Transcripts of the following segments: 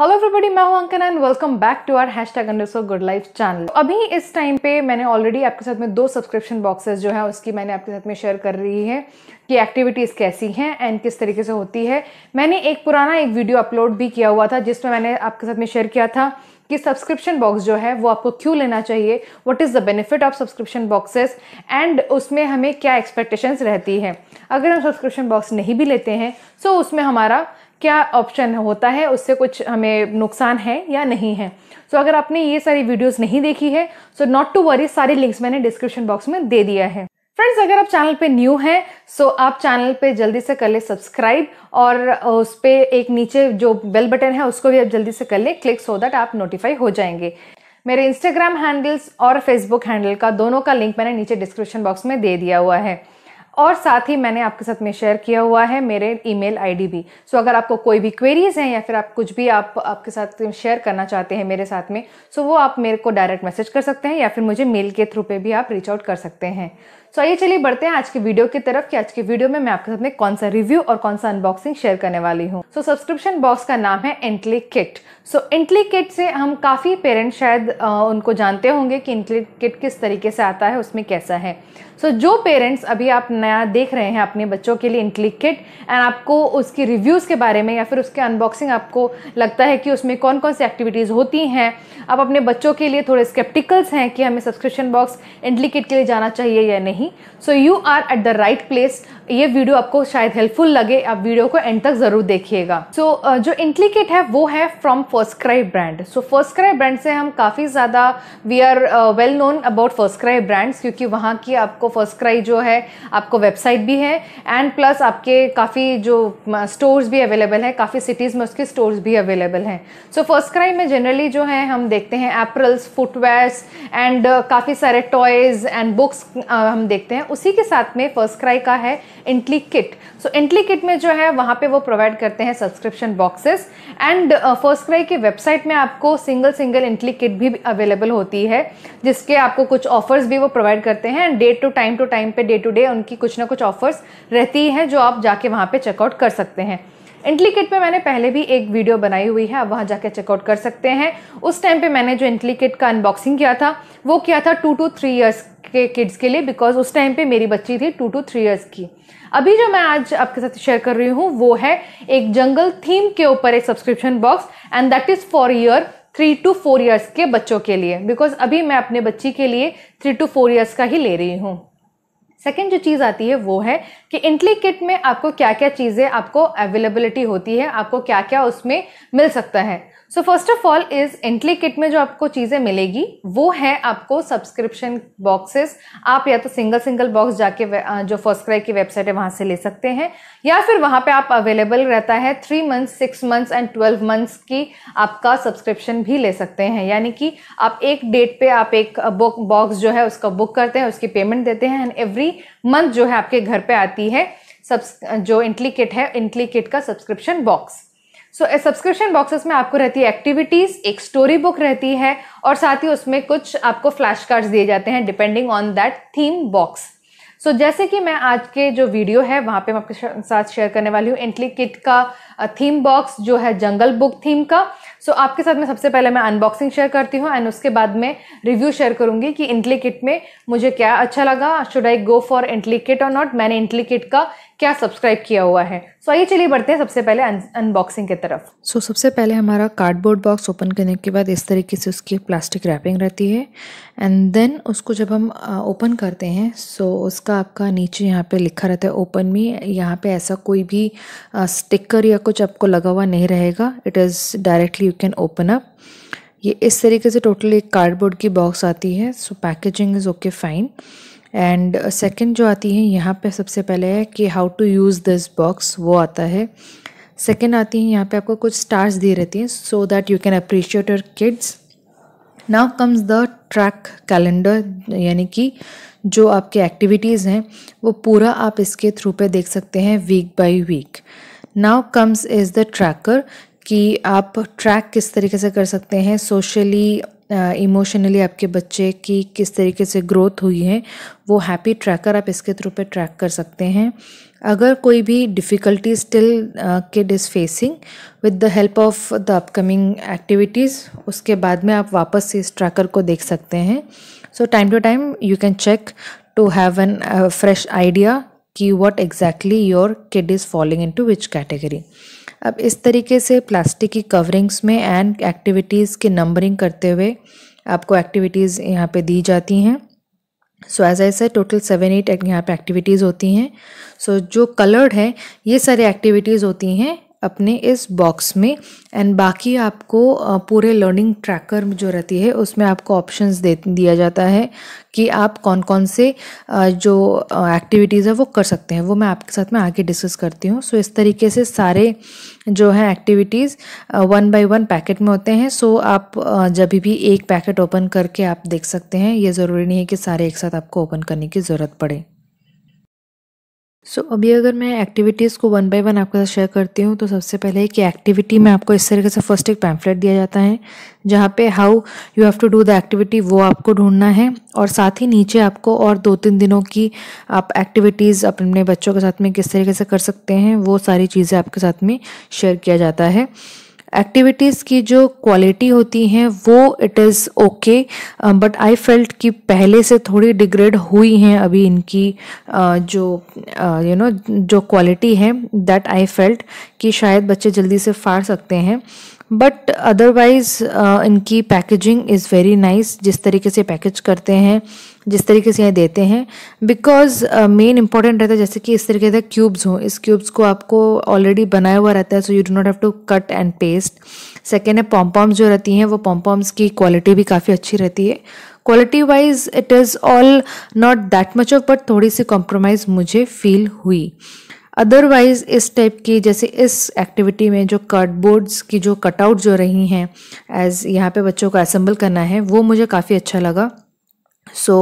hello everybody मैं हूं Ankan and welcome back to our hashtag so good life channel अभी इस time पे मैंने ऑलरेडी आपके साथ में दो सब्सक्रिप्शन बॉक्सेस जो है उसकी मैंने आपके साथ में शेयर कर रही है कि एक्टिविटीज़ कैसी हैं एंड किस तरीके से होती है मैंने एक पुराना एक वीडियो अपलोड भी किया हुआ था जिसमें मैंने आपके साथ में शेयर किया था कि सब्सक्रिप्शन बॉक्स जो है वो आपको क्यों लेना चाहिए what is the benefit of subscription boxes and उसमें हमें क्या एक्सपेक्टेशंस रहती है अगर हम सब्सक्रिप्शन बॉक्स नहीं भी लेते हैं सो so उसमें हमारा क्या ऑप्शन होता है उससे कुछ हमें नुकसान है या नहीं है सो so, अगर आपने ये सारी वीडियोस नहीं देखी है सो नॉट टू वरी सारे लिंक्स मैंने डिस्क्रिप्शन बॉक्स में दे दिया है फ्रेंड्स अगर आप चैनल पे न्यू हैं सो आप चैनल पे जल्दी से कर ले सब्सक्राइब और उस पर एक नीचे जो बेल बटन है उसको भी आप जल्दी से कर ले क्लिक सो दैट आप नोटिफाई हो जाएंगे मेरे इंस्टाग्राम हैंडल्स और फेसबुक हैंडल का दोनों का लिंक मैंने नीचे डिस्क्रिप्शन बॉक्स में दे दिया हुआ है और साथ ही मैंने आपके साथ में शेयर किया हुआ है मेरे ईमेल आईडी भी सो so, अगर आपको कोई भी क्वेरीज हैं या फिर आप कुछ भी आप आपके साथ शेयर करना चाहते हैं मेरे साथ में सो so वो आप मेरे को डायरेक्ट मैसेज कर सकते हैं या फिर मुझे मेल के थ्रू पे भी आप रीच आउट कर सकते हैं तो आइए चलिए बढ़ते हैं आज की वीडियो की तरफ कि आज की वीडियो में मैं आपके साथ में कौन सा रिव्यू और कौन सा अनबॉक्सिंग शेयर करने वाली हूँ सो सब्सक्रिप्शन बॉक्स का नाम है एंटली किट सो इंटली किट से हम काफ़ी पेरेंट शायद आ, उनको जानते होंगे कि इंटली किट किस तरीके से आता है उसमें कैसा है सो so, जो पेरेंट्स अभी आप नया देख रहे हैं अपने बच्चों के लिए इंटली किट एंड आपको उसकी रिव्यूज़ के बारे में या फिर उसके अनबॉक्सिंग आपको लगता है कि उसमें कौन कौन सी एक्टिविटीज़ होती हैं आप अपने बच्चों के लिए थोड़े स्केप्टिकल्स हैं कि हमें सब्सक्रिप्शन बॉक्स इंटली किट के लिए जाना चाहिए या नहीं नहीं so you are at the right place ये वीडियो आपको शायद हेल्पफुल लगे आप वीडियो को एंड तक जरूर देखिएगा सो so, uh, जो इंटलीकेट है वो है from FirstCry brand so FirstCry brand से हम काफ़ी ज़्यादा we are well known about FirstCry brands क्योंकि वहाँ की आपको फर्स्ट क्राई जो है आपको वेबसाइट भी है एंड प्लस आपके काफ़ी जो स्टोर्स भी अवेलेबल है काफ़ी सिटीज़ में उसके स्टोर्स भी अवेलेबल हैं सो फर्स्ट क्राई में जनरली जो है हम देखते हैं एप्रल्स फुटवेयर्स एंड काफ़ी सारे टॉयज़ एंड बुक्स हम देखते देखते हैं उसी के साथ में फर्स्ट क्राई का है इंटली किट सो इंटली किट में जो है वहाँ पे वो प्रोवाइड करते हैं subscription boxes and FirstCry की वेबसाइट में आपको सिंगल सिंगल इंटली किट भी अवेलेबल होती है जिसके आपको कुछ ऑफर्स भी वो प्रोवाइड करते हैं and day to time to time पे डे टू डे उनकी कुछ ना कुछ ऑफर्स रहती हैं जो आप जाके वहाँ पर चेकआउट कर सकते हैं इंटली किट पर मैंने पहले भी एक वीडियो बनाई हुई है आप वहाँ जाके चेकआउट कर सकते हैं उस टाइम पे मैंने जो इंटली किट का अनबॉक्सिंग किया था वो किया था टू टू थ्री ईयर्स के किड्स के लिए बिकॉज उस टाइम पे मेरी बच्ची थी टू टू थ्री इयर्स की अभी जो मैं आज आपके साथ शेयर कर रही हूँ वो है एक जंगल थीम के ऊपर एक subscription box and that is for year three to four years के बच्चों के लिए बिकॉज अभी मैं अपने बच्ची के लिए थ्री टू फोर ईयर्स का ही ले रही हूँ सेकेंड जो चीज़ आती है वो है कि इंटली किट में आपको क्या क्या चीज़ें आपको अवेलेबिलिटी होती है आपको क्या क्या उसमें मिल सकता है so first of all is entry kit में जो आपको चीज़ें मिलेगी वो है आपको सब्सक्रिप्शन बॉक्सेस आप या तो सिंगल सिंगल बॉक्स जाके जो फर्स्ट क्राई की वेबसाइट है वहाँ से ले सकते हैं या फिर वहाँ पे आप अवेलेबल रहता है three months six months and twelve months की आपका सब्सक्रिप्शन भी ले सकते हैं यानी कि आप एक डेट पर आप एक बुक बॉक्स जो है उसका बुक करते हैं उसकी पेमेंट देते हैं एंड एवरी मंथ जो है आपके घर पर आती है सब्स जो इंटली किट है इंटली किट का subscription box so subscription boxes में आपको रहती है एक्टिविटीज़ एक स्टोरी बुक रहती है और साथ ही उसमें कुछ आपको फ्लैश कार्ड्स दिए जाते हैं depending on that theme box so जैसे कि मैं आज के जो वीडियो है वहाँ पे मैं आपके साथ शेयर करने वाली हूँ इंटली किट का थीम बॉक्स जो है जंगल बुक थीम का सो so, आपके साथ में सबसे पहले मैं अनबॉक्सिंग शेयर करती हूँ एंड उसके बाद में रिव्यू शेयर करूँगी कि इंटली किट में मुझे क्या अच्छा लगा should I go for Intellikit और नॉट मैंने इंटली किट का क्या सब्सक्राइब किया हुआ है सो आइए चलिए बढ़ते हैं सबसे पहले अनबॉक्सिंग की तरफ सो so, सबसे पहले हमारा कार्डबोर्ड बॉक्स ओपन करने के बाद इस तरीके से उसकी प्लास्टिक रैपिंग रहती है एंड देन उसको जब हम ओपन करते हैं सो so, उसका आपका नीचे यहाँ पे लिखा रहता है ओपन मी यहाँ पे ऐसा कोई भी स्टिकर या कुछ आपको लगा हुआ नहीं रहेगा it is directly you can open up ये इस तरीके से टोटली एक कार्डबोर्ड की बॉक्स आती है so packaging is okay fine and second uh, जो आती है यहाँ पे सबसे पहले है कि how to use this box वो आता है सेकंड आती है यहाँ पे आपको कुछ स्टार्स दी रहती हैं so that you can appreciate your kids now comes the track calendar यानी कि जो आपके एक्टिविटीज़ हैं वो पूरा आप इसके थ्रू पे देख सकते हैं week by week now comes is the tracker कि आप ट्रैक किस तरीके से कर सकते हैं सोशली इमोशनली आपके बच्चे की किस तरीके से ग्रोथ हुई है वो हैप्पी ट्रैकर आप इसके थ्रू पे ट्रैक कर सकते हैं अगर कोई भी difficulty still kid is facing with the help of the upcoming activities उसके बाद में आप वापस से इस ट्रैकर को देख सकते हैं so time to time you can check to have an fresh idea कि what exactly your kid is falling into which category अब इस तरीके से प्लास्टिक की कवरिंग्स में एंड एक्टिविटीज़ के नंबरिंग करते हुए आपको एक्टिविटीज़ यहाँ पे दी जाती हैं सो एज ऐसे टोटल सेवन एट यहाँ पे एक्टिविटीज़ होती हैं सो so, जो कलर्ड है ये सारी एक्टिविटीज़ होती हैं अपने इस बॉक्स में एंड बाकी आपको पूरे लर्निंग ट्रैकर जो रहती है उसमें आपको ऑप्शंस दे दिया जाता है कि आप कौन कौन से जो एक्टिविटीज़ है वो कर सकते हैं वो मैं आपके साथ में आगे डिस्कस करती हूँ सो इस तरीके से सारे जो है activities one by one packet में होते हैं सो आप जब भी एक पैकेट ओपन करके आप देख सकते हैं ये ज़रूरी नहीं है कि सारे एक साथ आपको ओपन करने की ज़रूरत पड़े सो so, अभी अगर मैं एक्टिविटीज़ को वन बाय वन आपके साथ शेयर करती हूँ तो सबसे पहले कि एक्टिविटी में आपको इस तरीके से फर्स्ट एक पैम्फलेट दिया जाता है जहाँ पे how you have to do the activity वो आपको ढूंढना है और साथ ही नीचे आपको और दो तीन दिनों की आप एक्टिविटीज़ अपने बच्चों के साथ में किस तरीके से कर सकते हैं वो सारी चीज़ें आपके साथ में शेयर किया जाता है एक्टिविटीज़ की जो क्वालिटी होती हैं वो it is okay but I felt कि पहले से थोड़ी डिग्रेड हुई हैं अभी इनकी uh, जो यू नो you know, जो क्वालिटी है दैट आई फेल्ट कि शायद बच्चे जल्दी से फाड़ सकते हैं बट अदरवाइज़ uh, इनकी पैकेजिंग इज़ वेरी नाइस जिस तरीके से पैकेज करते हैं जिस तरीके से ये देते हैं बिकॉज मेन इंपॉर्टेंट रहता है जैसे कि इस तरीके से क्यूब्स हों इस क्यूब्स को आपको ऑलरेडी बनाया हुआ रहता है so you do not have to cut and paste second है पॉम्पॉम्स जो रहती हैं वो पॉम्पॉम्स की क्वालिटी भी काफ़ी अच्छी रहती है quality wise it is all not that much of but थोड़ी सी कॉम्प्रोमाइज़ मुझे फील हुई अदरवाइज़ इस टाइप की जैसे इस एक्टिविटी में जो कार्डबोर्ड्स की जो कटआउट जो रही हैं एज यहाँ पे बच्चों को असम्बल करना है वो मुझे काफ़ी अच्छा लगा so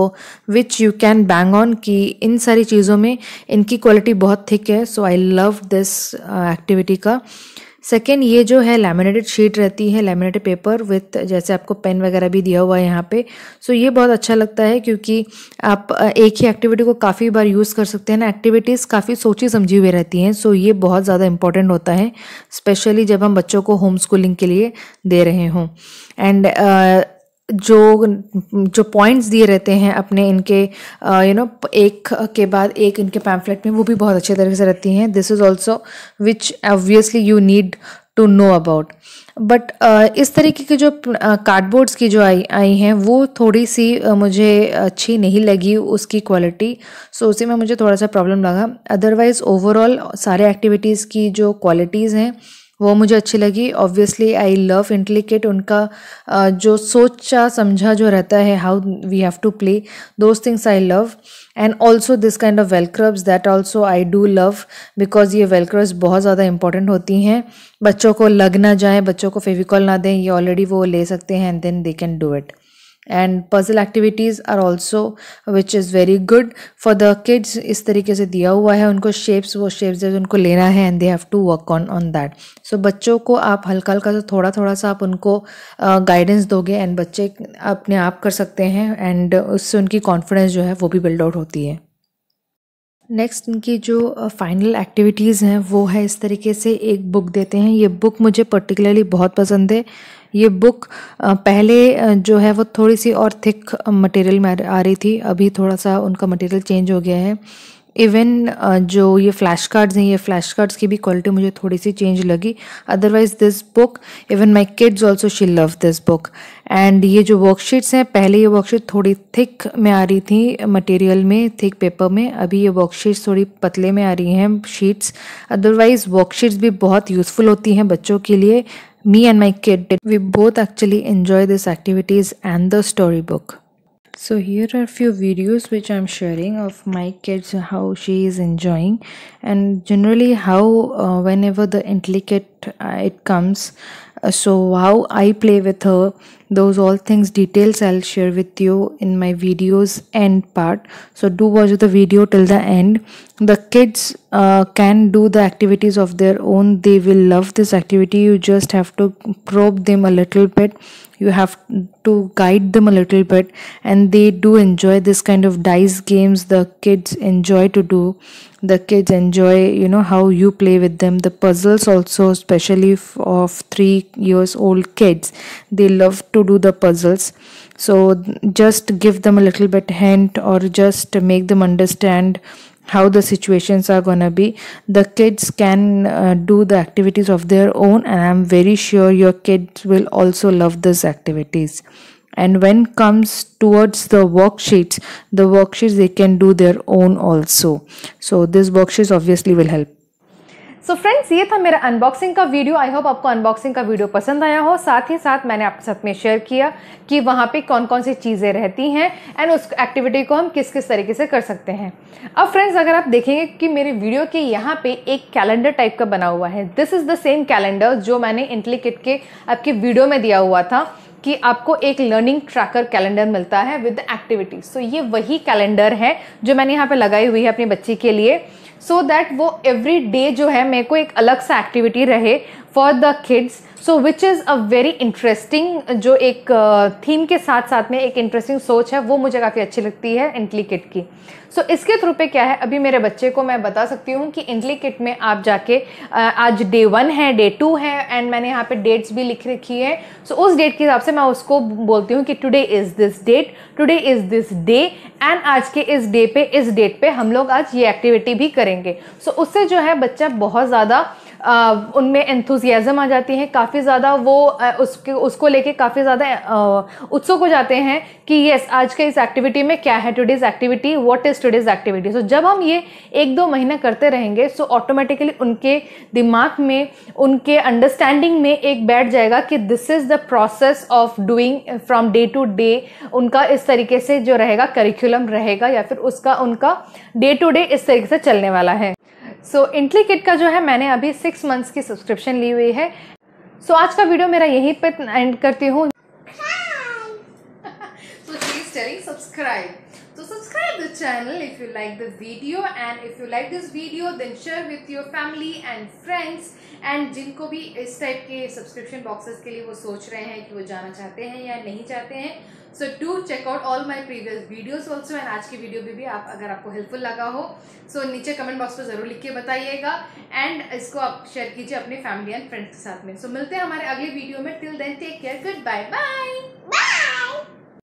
which you can bang on कि इन सारी चीज़ों में इनकी क्वालिटी बहुत थिक है so I love this activity का सेकेंड ये जो है लेमिनेटेड शीट रहती है लेमिनेटेड पेपर विथ जैसे आपको पेन वगैरह भी दिया हुआ है यहाँ पे सो so ये बहुत अच्छा लगता है क्योंकि आप एक ही एक्टिविटी को काफ़ी बार यूज़ कर सकते हैं ना एक्टिविटीज़ काफ़ी सोची समझी हुई रहती हैं सो so ये बहुत ज़्यादा इंपॉर्टेंट होता है स्पेशली जब हम बच्चों को होम स्कूलिंग के लिए दे रहे हों एंड जो जो पॉइंट्स दिए रहते हैं अपने इनके यू नो एक के बाद एक इनके पैम्फलेट में वो भी बहुत अच्छे तरीके से रहती हैं this is also which obviously you need to know about but इस तरीके के जो कार्डबोर्ड्स की जो आई आई हैं वो थोड़ी सी uh, मुझे अच्छी नहीं लगी उसकी क्वालिटी सो so, उसी में मुझे थोड़ा सा प्रॉब्लम लगा अदरवाइज़ ओवरऑल सारे एक्टिविटीज़ की जो क्वालिटीज़ हैं वो मुझे अच्छी लगी ऑब्वियसली आई लव इंटलीकेट उनका जो सोचा समझा जो रहता है how we have to play those things I love and also this kind of velcros that also I do love because ये वेलक्रब्स बहुत ज़्यादा इंपॉर्टेंट होती हैं बच्चों को लग ना जाए बच्चों को फेविकॉल ना दें ये ऑलरेडी वो ले सकते हैं and then they can do it and puzzle activities are also which is very good for the kids इस तरीके से दिया हुआ है उनको शेप्स वो शेप्स जैसे उनको लेना है and they have to work on on that so बच्चों को आप हल्का हल्का सा थोड़ा थोड़ा सा आप उनको गाइडेंस uh, दोगे एंड बच्चे अपने आप कर सकते हैं एंड उससे उनकी कॉन्फिडेंस जो है वो भी बिल्ड आउट होती है नेक्स्ट इनकी जो फाइनल एक्टिविटीज़ हैं वो है इस तरीके से एक बुक देते हैं ये बुक मुझे पर्टिकुलरली बहुत पसंद है ये बुक पहले जो है वो थोड़ी सी और थिक मटेरियल में आ रही थी अभी थोड़ा सा उनका मटेरियल चेंज हो गया है इवन uh, जो ये फ्लैश कार्ड्स हैं ये फ्लैश कार्ड्स की भी क्वालिटी मुझे थोड़ी सी चेंज लगी otherwise this book even my kids also she love this book and ये जो वर्कशीट्स हैं पहले ये वर्कशीट थोड़ी थिक में आ रही थी मटेरियल में थिक पेपर में अभी ये वर्कशीट्स थोड़ी पतले में आ रही हैं शीट्स अदरवाइज वर्कशीट्स भी बहुत यूज़फुल होती हैं बच्चों के लिए me and my kid we both actually enjoy this activities and the story book so here are few videos which i'm sharing of my kids how she is enjoying and generally how uh, whenever the intricate uh, it comes uh, so how i play with her those all things details i'll share with you in my videos end part so do watch the video till the end the kids uh, can do the activities of their own they will love this activity you just have to probe them a little bit you have to guide them a little bit and they do enjoy this kind of dice games the kids enjoy to do the kids enjoy you know how you play with them the puzzles also especially of 3 years old kids they love to do the puzzles so just give them a little bit hint or just make them understand how the situations are gonna be the kids can uh, do the activities of their own and i'm very sure your kids will also love these activities and when comes towards the worksheets the worksheets they can do their own also so these worksheets obviously will help so so friends ये था मेरा unboxing का video I hope आपको unboxing का video पसंद आया हो साथ ही साथ मैंने आपके साथ में शेयर किया कि वहाँ पे कौन कौन सी चीज़ें रहती हैं एंड उस एक्टिविटी को हम किस किस तरीके से कर सकते हैं अब फ्रेंड्स अगर आप देखेंगे कि मेरे वीडियो के यहाँ पे एक कैलेंडर टाइप का बना हुआ है this is the same calendar जो मैंने इंटलीकेट के आपके वीडियो में दिया हुआ था कि आपको एक लर्निंग ट्रैकर कैलेंडर मिलता है विद एक्टिविटीज सो ये वही कैलेंडर है जो मैंने यहाँ पे लगाई हुई है अपने बच्ची के लिए सो so दैट वो एवरी डे जो है मेरे को एक अलग सा एक्टिविटी रहे for the kids so which is a very interesting जो एक थीम uh, के साथ साथ में एक इंटरेस्टिंग सोच है वो मुझे काफ़ी अच्छी लगती है इंटली किट की सो so, इसके थ्रू पे क्या है अभी मेरे बच्चे को मैं बता सकती हूँ कि इंटली किट में आप जाके uh, आज डे वन है डे टू है एंड मैंने यहाँ पे डेट्स भी लिख रखी है सो so, उस डेट के हिसाब से मैं उसको बोलती हूँ कि today is this date today is this day and आज के इस डे पे इस डेट पे हम लोग आज ये एक्टिविटी भी करेंगे सो so, उससे जो है बच्चा बहुत ज़्यादा uh, उनमें एंथुज एंथुजियाज़म आ जाती है काफ़ी ज़्यादा वो उसके उसको लेके काफ़ी ज़्यादा उत्सुक हो जाते हैं कि यस आज के इस एक्टिविटी में क्या है today's activity what is today's activity so जब हम ये एक दो महीना करते रहेंगे सो ऑटोमेटिकली उनके दिमाग में उनके अंडरस्टैंडिंग में एक बैठ जाएगा कि this is the process of doing from day to day उनका इस तरीके से जो रहेगा करिकुलम रहेगा या फिर उसका उनका डे टू डे इस तरीके से चलने वाला है सो so, किट का जो है मैंने अभी सिक्स मंथ्स की सब्सक्रिप्शन ली हुई है सो so, आज का वीडियो मेरा यहीं पर एंड करती हूँ तो subscribe the channel if you like this video and if you like this video then share with your family and friends and जिनको भी इस टाइप के सब्सक्रिप्शन बॉक्सेस के लिए वो सोच रहे हैं कि वो जाना चाहते हैं या नहीं चाहते हैं so to check out all my previous videos also and आज की वीडियो भी, भी आप अगर आपको हेल्पफुल लगा हो सो so, नीचे कमेंट बॉक्स पर जरूर लिख के बताइएगा एंड इसको आप शेयर कीजिए अपने फैमिली एंड फ्रेंड्स के साथ में सो so, मिलते हैं हमारे अगले वीडियो में till then take care good bye bye